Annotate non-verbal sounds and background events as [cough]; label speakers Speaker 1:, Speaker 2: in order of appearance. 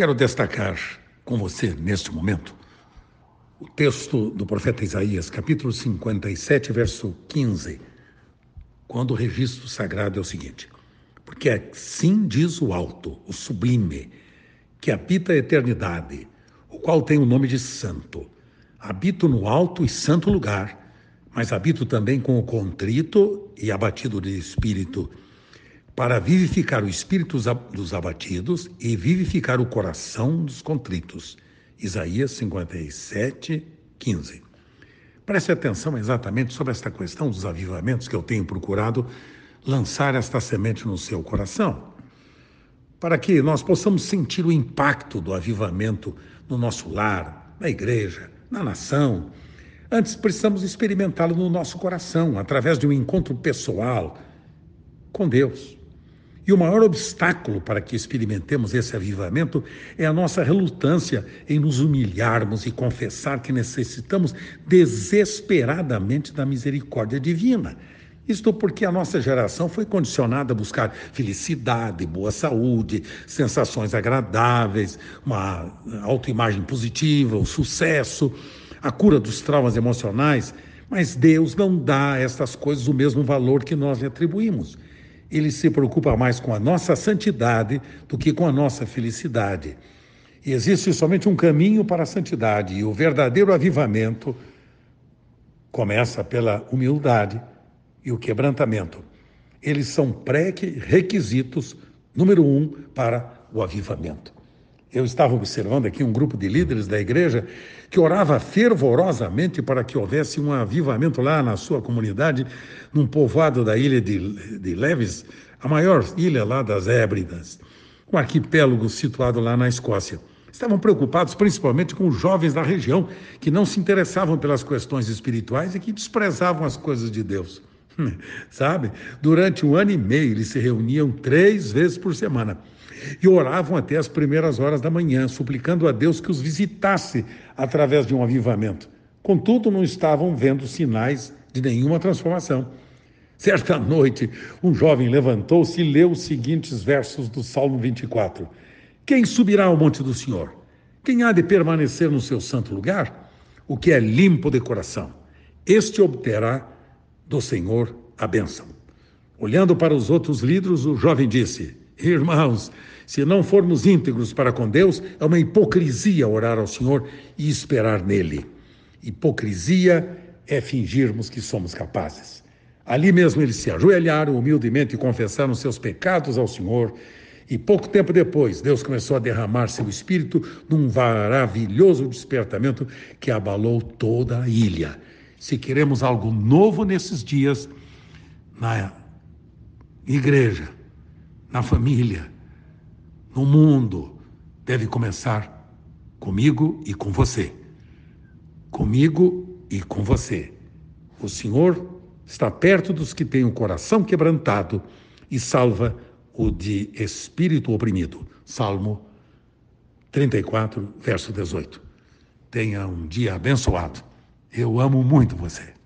Speaker 1: Quero destacar com você, neste momento, o texto do profeta Isaías, capítulo 57, verso 15, quando o registro sagrado é o seguinte: Porque assim diz o Alto, o Sublime, que habita a eternidade, o qual tem o nome de Santo. Habito no alto e santo lugar, mas habito também com o contrito e abatido de espírito para vivificar o espírito dos abatidos e vivificar o coração dos contritos. Isaías 57, 15. Preste atenção exatamente sobre esta questão dos avivamentos que eu tenho procurado lançar esta semente no seu coração, para que nós possamos sentir o impacto do avivamento no nosso lar, na igreja, na nação. Antes precisamos experimentá-lo no nosso coração, através de um encontro pessoal com Deus. E o maior obstáculo para que experimentemos esse avivamento é a nossa relutância em nos humilharmos e confessar que necessitamos desesperadamente da misericórdia divina. Isto porque a nossa geração foi condicionada a buscar felicidade, boa saúde, sensações agradáveis, uma autoimagem positiva, o sucesso, a cura dos traumas emocionais. Mas Deus não dá a essas coisas o mesmo valor que nós lhe atribuímos ele se preocupa mais com a nossa santidade do que com a nossa felicidade. E existe somente um caminho para a santidade, e o verdadeiro avivamento começa pela humildade e o quebrantamento. Eles são pré-requisitos número um para o avivamento. Eu estava observando aqui um grupo de líderes da igreja que orava fervorosamente para que houvesse um avivamento lá na sua comunidade, num povoado da ilha de, de Leves, a maior ilha lá das Hébridas, um arquipélago situado lá na Escócia. Estavam preocupados principalmente com os jovens da região que não se interessavam pelas questões espirituais e que desprezavam as coisas de Deus. [laughs] Sabe? Durante um ano e meio, eles se reuniam três vezes por semana e oravam até as primeiras horas da manhã, suplicando a Deus que os visitasse através de um avivamento. Contudo, não estavam vendo sinais de nenhuma transformação. Certa noite, um jovem levantou-se e leu os seguintes versos do Salmo 24: Quem subirá ao monte do Senhor? Quem há de permanecer no seu santo lugar? O que é limpo de coração, este obterá do Senhor a bênção. Olhando para os outros líderes, o jovem disse: Irmãos, se não formos íntegros para com Deus, é uma hipocrisia orar ao Senhor e esperar nele. Hipocrisia é fingirmos que somos capazes. Ali mesmo eles se ajoelharam humildemente e confessaram seus pecados ao Senhor. E pouco tempo depois, Deus começou a derramar seu espírito num maravilhoso despertamento que abalou toda a ilha se queremos algo novo nesses dias, na igreja, na família, no mundo, deve começar comigo e com você. Comigo e com você. O Senhor está perto dos que têm o coração quebrantado e salva o de espírito oprimido. Salmo 34, verso 18. Tenha um dia abençoado. Eu amo muito você.